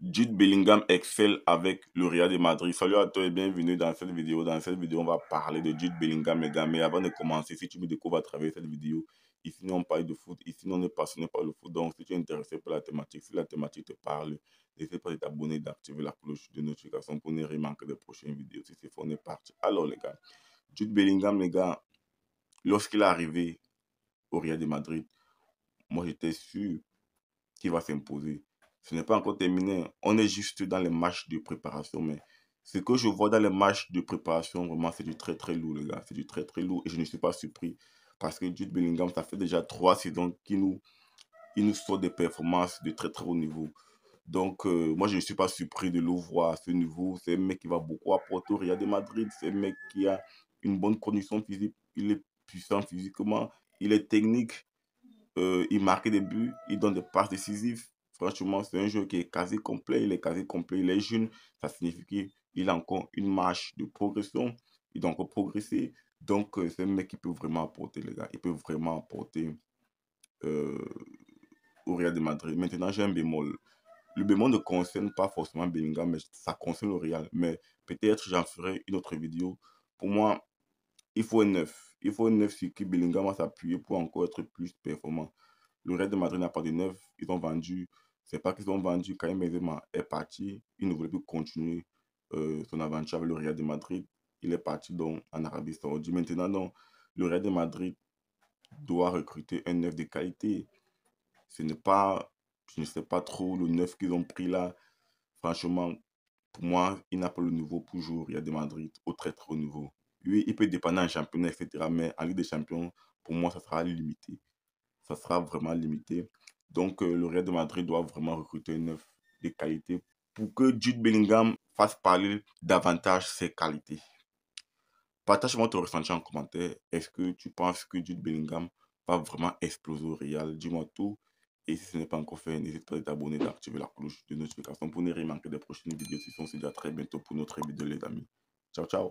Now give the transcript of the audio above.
Jude Bellingham excelle avec le Real de Madrid. Salut à toi et bienvenue dans cette vidéo. Dans cette vidéo, on va parler de Jude Bellingham, les gars. Mais avant de commencer, si tu me découvres à travers cette vidéo, ici on parle de foot, ici on est passionné par le foot. Donc, si tu es intéressé par la thématique, si la thématique te parle, n'hésite pas à t'abonner et d'activer la cloche de notification pour ne rien manquer des prochaines vidéos. Si c'est parti. Alors, les gars, Jude Bellingham, les gars, lorsqu'il est arrivé au Real de Madrid, moi j'étais sûr qu'il va s'imposer ce n'est pas encore terminé. On est juste dans les matchs de préparation. Mais ce que je vois dans les matchs de préparation, vraiment, c'est du très très lourd, les gars. C'est du très très lourd. Et je ne suis pas surpris parce que Jude Bellingham, ça fait déjà trois saisons qu'il nous, il nous sort des performances de très très haut niveau. Donc, euh, moi, je ne suis pas surpris de le voir à ce niveau. C'est un mec qui va beaucoup à Porto, Real de Madrid. C'est un mec qui a une bonne condition physique. Il est puissant physiquement. Il est technique. Euh, il marque des buts. Il donne des passes décisives. Franchement, c'est un jeu qui est quasi complet. Il est quasi complet. Il est jeune. Ça signifie qu'il a encore une marge de progression. Il doit encore progresser. Donc, euh, c'est un mec qui peut vraiment apporter, les gars. Il peut vraiment apporter euh, au Real de Madrid. Maintenant, j'ai un bémol. Le bémol ne concerne pas forcément Bellingham, mais ça concerne le Real. Mais peut-être j'en ferai une autre vidéo. Pour moi, il faut un 9. Il faut un 9 sur qui Bellingham va s'appuyer pour encore être plus performant. Le Real de Madrid n'a pas de 9. Ils ont vendu c'est pas qu'ils ont vendu quand Benzema est parti, il ne voulait plus continuer euh, son aventure avec le Real de Madrid. Il est parti donc en Arabie Saoudite. Maintenant, non, le Real de Madrid doit recruter un neuf de qualité. Ce n'est pas, je ne sais pas trop, le neuf qu'ils ont pris là. Franchement, pour moi, il n'a pas le niveau pour jouer au Real de Madrid, au très très nouveau. Oui, il peut dépendre en championnat, etc. Mais en Ligue des Champions, pour moi, ça sera limité. Ça sera vraiment limité. Donc, euh, le Real de Madrid doit vraiment recruter une neuf de qualité pour que Jude Bellingham fasse parler davantage ses qualités. Partage-moi ton ressenti en commentaire. Est-ce que tu penses que Jude Bellingham va vraiment exploser au Real Dis-moi tout. Et si ce n'est pas encore fait, n'hésite pas à t'abonner et d'activer la cloche de notification pour ne rien manquer des prochaines vidéos. Si on se dit à très bientôt pour notre vidéo, les amis. Ciao, ciao.